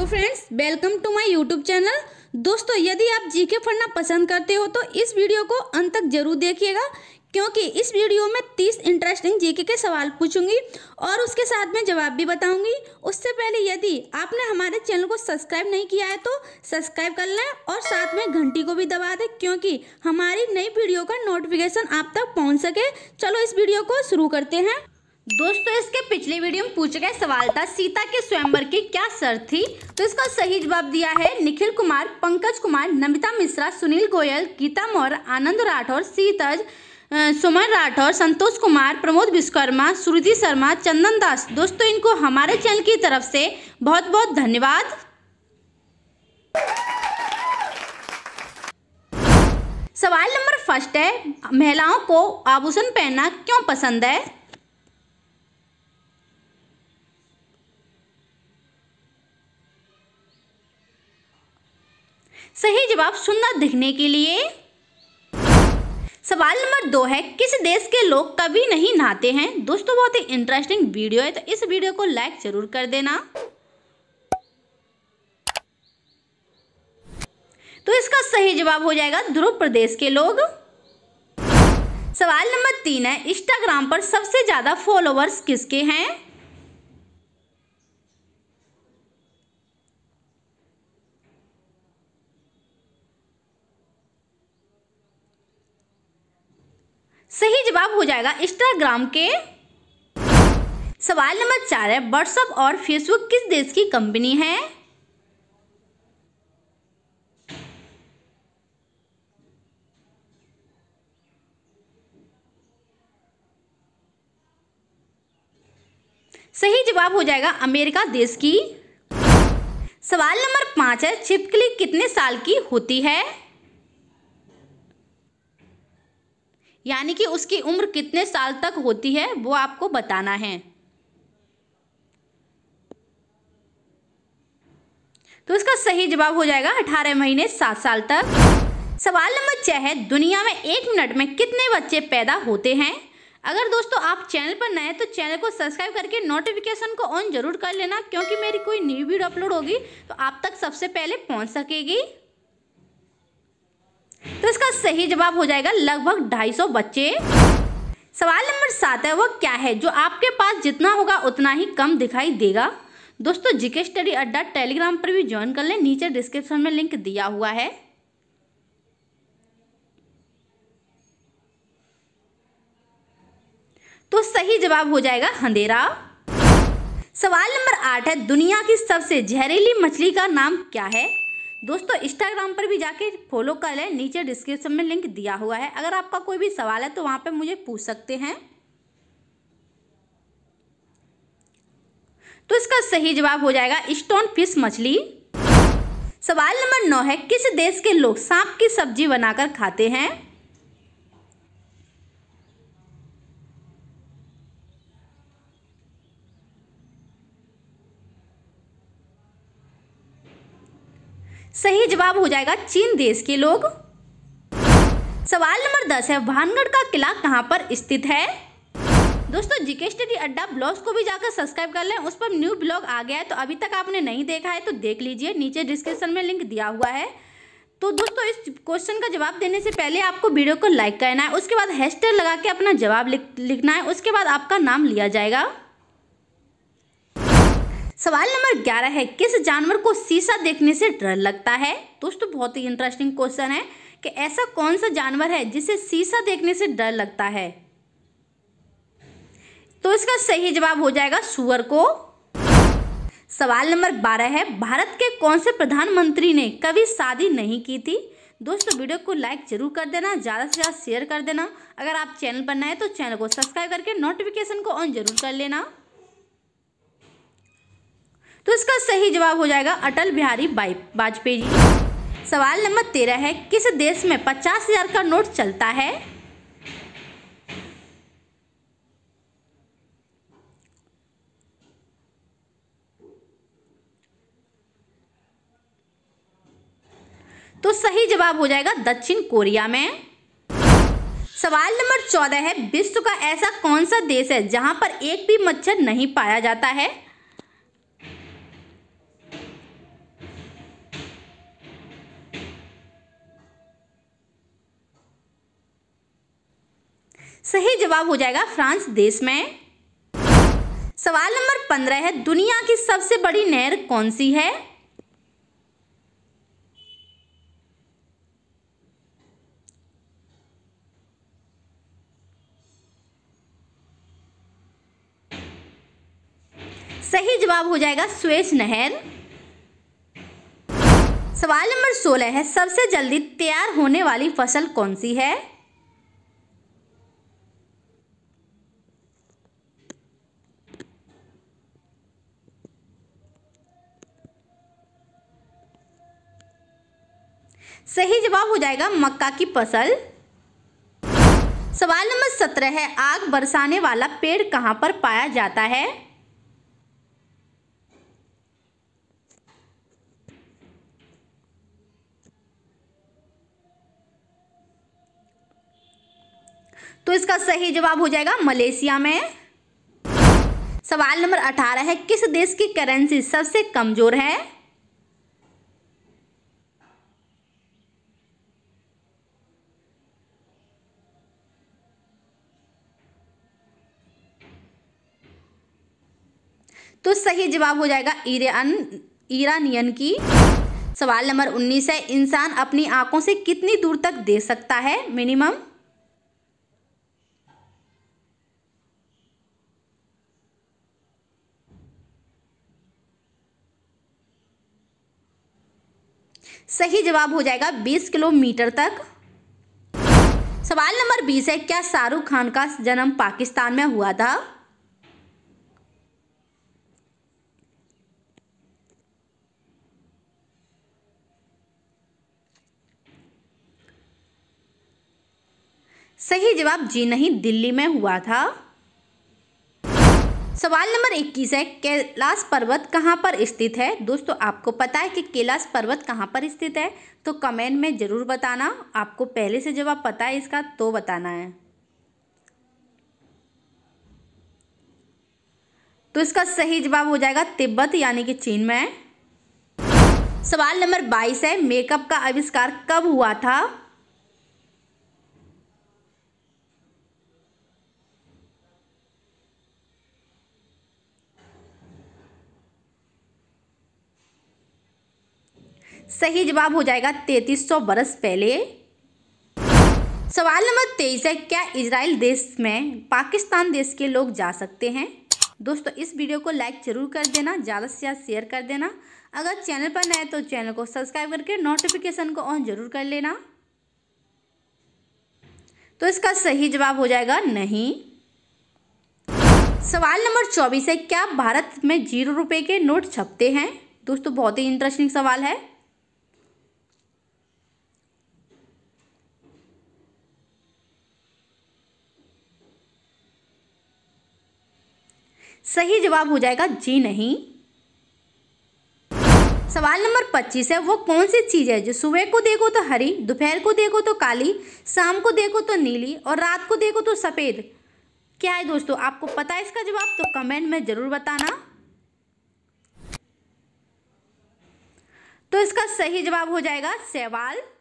hello friends welcome to my YouTube channel दोस्तों यदि आप जीके पढ़ना पसंद करते हो तो इस वीडियो को अंत तक जरूर देखिएगा क्योंकि इस वीडियो में तीस इंटरेस्टिंग जीके के सवाल पूछूंगी और उसके साथ में जवाब भी बताऊंगी उससे पहले यदि आपने हमारे चैनल को सब्सक्राइब नहीं किया है तो सब्सक्राइब कर लें और साथ में घंटी को भी दबा दें क्योंकि हमारी नई वीडियो का नोटिफिकेशन आप तक पहुँच सके चलो इस वीडियो को शुरू करते हैं दोस्तों इसके पिछले वीडियो में पूछे गए सवाल था सीता के स्वयंवर की क्या शर्त थी तो इसका सही जवाब दिया है निखिल कुमार पंकज कुमार नमिता मिश्रा सुनील गोयल गीता मौर्य आनंद राठौर सीतज सुमन राठौर संतोष कुमार प्रमोद विश्वकर्मा श्रुति शर्मा चंदन दास दोस्तों इनको हमारे चैनल की तरफ से बहुत बहुत धन्यवाद सवाल नंबर फर्स्ट है महिलाओं को आभूषण पहनना क्यों पसंद है सही जवाब सुंदर दिखने के लिए सवाल नंबर दो है किस देश के लोग कभी नहीं नहाते हैं दोस्तों बहुत ही इंटरेस्टिंग वीडियो है तो इस वीडियो को लाइक जरूर कर देना तो इसका सही जवाब हो जाएगा ध्रुव प्रदेश के लोग सवाल नंबर तीन है इंस्टाग्राम पर सबसे ज़्यादा फॉलोवर्स किसके हैं हो जाएगा इंस्टाग्राम के सवाल नंबर चार है व्हाट्सअप और फेसबुक किस देश की कंपनी है सही जवाब हो जाएगा अमेरिका देश की सवाल नंबर पांच है छिपकली कितने साल की होती है यानी कि उसकी उम्र कितने साल तक होती है वो आपको बताना है तो इसका सही जवाब हो जाएगा अठारह महीने सात साल तक सवाल नंबर छह है दुनिया में एक मिनट में कितने बच्चे पैदा होते हैं अगर दोस्तों आप चैनल पर नए तो चैनल को सब्सक्राइब करके नोटिफिकेशन को ऑन जरूर कर लेना क्योंकि मेरी कोई न्यू वीडियो अपलोड होगी तो आप तक सबसे पहले पहुंच सकेगी तो इसका सही जवाब हो जाएगा लगभग 250 बच्चे सवाल नंबर सात है वो क्या है जो आपके पास जितना होगा उतना ही कम दिखाई देगा दोस्तों जीके स्टडी अड्डा टेलीग्राम पर भी ज्वाइन कर लें नीचे डिस्क्रिप्शन में लिंक दिया हुआ है तो सही जवाब हो जाएगा अंधेरा सवाल नंबर आठ है दुनिया की सबसे जहरीली मछली का नाम क्या है दोस्तों इंस्टाग्राम पर भी जाके फॉलो कर लें नीचे डिस्क्रिप्शन में लिंक दिया हुआ है अगर आपका कोई भी सवाल है तो वहाँ पर मुझे पूछ सकते हैं तो इसका सही जवाब हो जाएगा स्टोन फिश मछली सवाल नंबर नौ है किस देश के लोग सांप की सब्जी बनाकर खाते हैं सही जवाब हो जाएगा चीन देश के लोग सवाल नंबर दस है भानगढ़ का किला कहाँ पर स्थित है दोस्तों जीके स्टडी अड्डा ब्लॉग्स को भी जाकर सब्सक्राइब कर लें उस पर न्यू ब्लॉग आ गया है तो अभी तक आपने नहीं देखा है तो देख लीजिए नीचे डिस्क्रिप्शन में लिंक दिया हुआ है तो दोस्तों इस क्वेश्चन का जवाब देने से पहले आपको वीडियो को लाइक करना है उसके बाद हैशटैग लगा के अपना जवाब लिख लिखना है उसके बाद आपका नाम लिया जाएगा सवाल नंबर ग्यारह है किस जानवर को शीशा देखने से डर लगता है दोस्तों बहुत ही इंटरेस्टिंग क्वेश्चन है कि ऐसा कौन सा जानवर है जिसे शीशा देखने से डर लगता है तो इसका सही जवाब हो जाएगा सुअर को सवाल नंबर बारह है भारत के कौन से प्रधानमंत्री ने कभी शादी नहीं की थी दोस्तों वीडियो को लाइक जरूर कर देना ज़्यादा से ज़्यादा शेयर कर देना अगर आप चैनल पर नए तो चैनल को सब्सक्राइब करके नोटिफिकेशन को ऑन जरूर कर लेना तो इसका सही जवाब हो जाएगा अटल बिहारी वाजपेयी जी सवाल नंबर तेरह है किस देश में पचास हजार का नोट चलता है तो सही जवाब हो जाएगा दक्षिण कोरिया में सवाल नंबर चौदह है विश्व का ऐसा कौन सा देश है जहां पर एक भी मच्छर नहीं पाया जाता है सही जवाब हो जाएगा फ्रांस देश में सवाल नंबर पंद्रह है दुनिया की सबसे बड़ी नहर कौन सी है सही जवाब हो जाएगा स्वेच नहर सवाल नंबर सोलह है सबसे जल्दी तैयार होने वाली फसल कौन सी है सही जवाब हो जाएगा मक्का की फसल सवाल नंबर सत्रह है आग बरसाने वाला पेड़ कहां पर पाया जाता है तो इसका सही जवाब हो जाएगा मलेशिया में सवाल नंबर अठारह है किस देश की करेंसी सबसे कमजोर है तो सही जवाब हो जाएगा ईरान ईरानियन की सवाल नंबर उन्नीस है इंसान अपनी आंखों से कितनी दूर तक देख सकता है मिनिमम सही जवाब हो जाएगा 20 किलोमीटर तक सवाल नंबर 20 है क्या शाहरुख खान का जन्म पाकिस्तान में हुआ था सही जवाब जी नहीं दिल्ली में हुआ था सवाल नंबर 21 है कैलाश पर्वत कहाँ पर स्थित है दोस्तों आपको पता है कि कैलाश पर्वत कहाँ पर स्थित है तो कमेंट में ज़रूर बताना आपको पहले से जवाब पता है इसका तो बताना है तो इसका सही जवाब हो जाएगा तिब्बत यानी कि चीन में सवाल नंबर 22 है मेकअप का आविष्कार कब हुआ था सही जवाब हो जाएगा 3300 बरस पहले सवाल नंबर तेईस है क्या इसराइल देश में पाकिस्तान देश के लोग जा सकते हैं दोस्तों इस वीडियो को लाइक जरूर कर देना ज़्यादा से ज़्यादा शेयर कर देना अगर चैनल पर नए तो चैनल को सब्सक्राइब करके नोटिफिकेशन को ऑन जरूर कर लेना तो इसका सही जवाब हो जाएगा नहीं सवाल नंबर चौबीस है क्या भारत में जीरो रुपए के नोट छपते हैं दोस्तों बहुत ही इंटरेस्टिंग सवाल है सही जवाब हो जाएगा जी नहीं सवाल नंबर पच्चीस है वो कौन सी चीज़ है जो सुबह को देखो तो हरी दोपहर को देखो तो काली शाम को देखो तो नीली और रात को देखो तो सफ़ेद क्या है दोस्तों आपको पता है इसका जवाब तो कमेंट में ज़रूर बताना तो इसका सही जवाब हो जाएगा सवाल